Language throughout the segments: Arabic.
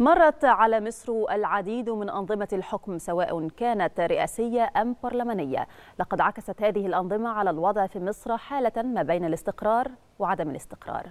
مرت على مصر العديد من أنظمة الحكم سواء كانت رئاسية أم برلمانية لقد عكست هذه الأنظمة على الوضع في مصر حالة ما بين الاستقرار وعدم الاستقرار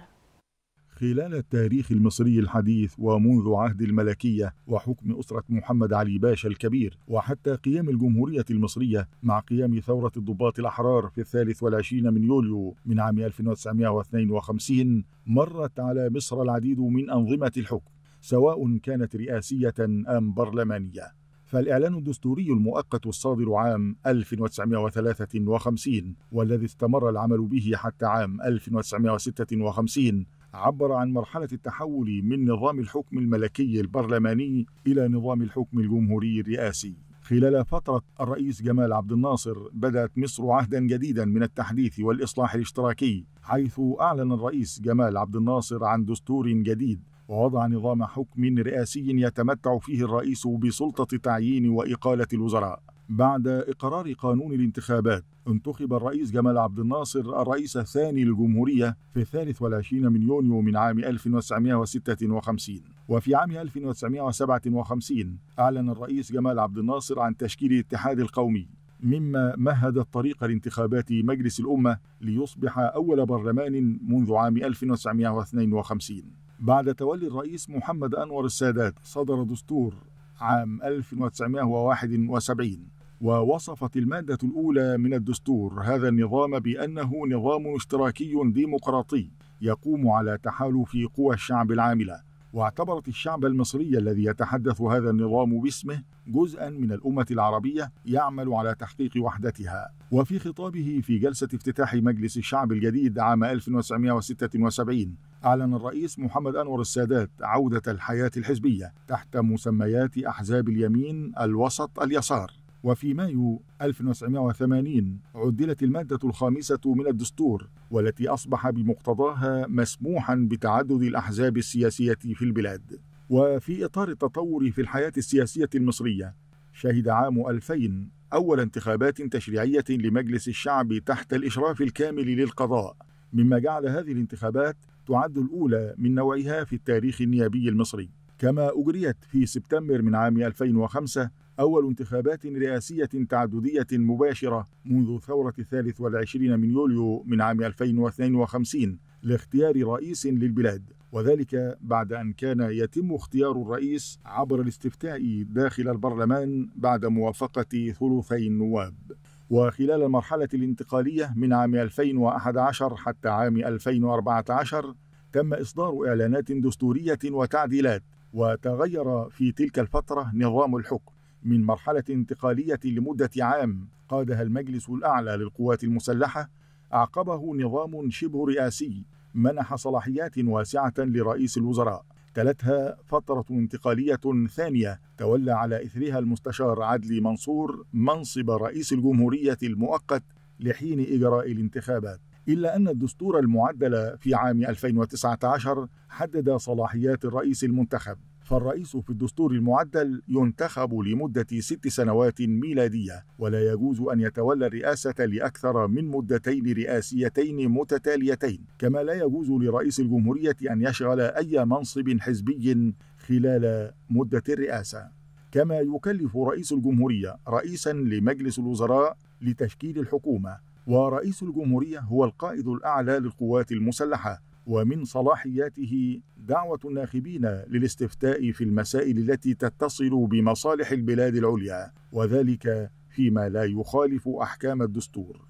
خلال التاريخ المصري الحديث ومنذ عهد الملكية وحكم أسرة محمد علي باشا الكبير وحتى قيام الجمهورية المصرية مع قيام ثورة الضباط الأحرار في الثالث والعشرين من يوليو من عام 1952 مرت على مصر العديد من أنظمة الحكم سواء كانت رئاسية أم برلمانية فالإعلان الدستوري المؤقت الصادر عام 1953 والذي استمر العمل به حتى عام 1956 عبر عن مرحلة التحول من نظام الحكم الملكي البرلماني إلى نظام الحكم الجمهوري الرئاسي خلال فترة الرئيس جمال عبد الناصر بدأت مصر عهدا جديدا من التحديث والإصلاح الاشتراكي حيث أعلن الرئيس جمال عبد الناصر عن دستور جديد ووضع نظام حكم رئاسي يتمتع فيه الرئيس بسلطة تعيين وإقالة الوزراء بعد إقرار قانون الانتخابات انتخب الرئيس جمال عبد الناصر الرئيس الثاني للجمهورية في 23 من يونيو من عام 1956 وفي عام 1957 أعلن الرئيس جمال عبد الناصر عن تشكيل الاتحاد القومي مما مهد الطريق لانتخابات مجلس الأمة ليصبح أول برلمان منذ عام 1952 بعد تولي الرئيس محمد أنور السادات صدر دستور عام 1971 ووصفت المادة الأولى من الدستور هذا النظام بأنه نظام اشتراكي ديمقراطي يقوم على تحالف قوى الشعب العامله واعتبرت الشعب المصري الذي يتحدث هذا النظام باسمه جزءا من الأمة العربية يعمل على تحقيق وحدتها وفي خطابه في جلسة افتتاح مجلس الشعب الجديد عام 1976 أعلن الرئيس محمد أنور السادات عودة الحياة الحزبية تحت مسميات أحزاب اليمين الوسط اليسار وفي مايو 1980 عدلت المادة الخامسة من الدستور والتي أصبح بمقتضاها مسموحا بتعدد الأحزاب السياسية في البلاد وفي إطار التطور في الحياة السياسية المصرية شهد عام 2000 أول انتخابات تشريعية لمجلس الشعب تحت الإشراف الكامل للقضاء مما جعل هذه الانتخابات تعد الأولى من نوعها في التاريخ النيابي المصري كما أجريت في سبتمبر من عام 2005 أول انتخابات رئاسية تعددية مباشرة منذ ثورة الثالث والعشرين من يوليو من عام 2052 لاختيار رئيس للبلاد وذلك بعد أن كان يتم اختيار الرئيس عبر الاستفتاء داخل البرلمان بعد موافقة ثلثي النواب وخلال المرحلة الانتقالية من عام 2011 حتى عام 2014 تم إصدار إعلانات دستورية وتعديلات وتغير في تلك الفترة نظام الحكم من مرحلة انتقالية لمدة عام قادها المجلس الأعلى للقوات المسلحة أعقبه نظام شبه رئاسي منح صلاحيات واسعة لرئيس الوزراء تلتها فترة انتقالية ثانية تولى على إثرها المستشار عدلي منصور منصب رئيس الجمهورية المؤقت لحين إجراء الانتخابات إلا أن الدستور المعدل في عام 2019 حدد صلاحيات الرئيس المنتخب فالرئيس في الدستور المعدل ينتخب لمدة ست سنوات ميلادية ولا يجوز أن يتولى الرئاسة لأكثر من مدتين رئاسيتين متتاليتين كما لا يجوز لرئيس الجمهورية أن يشغل أي منصب حزبي خلال مدة الرئاسة كما يكلف رئيس الجمهورية رئيسا لمجلس الوزراء لتشكيل الحكومة ورئيس الجمهورية هو القائد الأعلى للقوات المسلحة ومن صلاحياته دعوة الناخبين للاستفتاء في المسائل التي تتصل بمصالح البلاد العليا وذلك فيما لا يخالف أحكام الدستور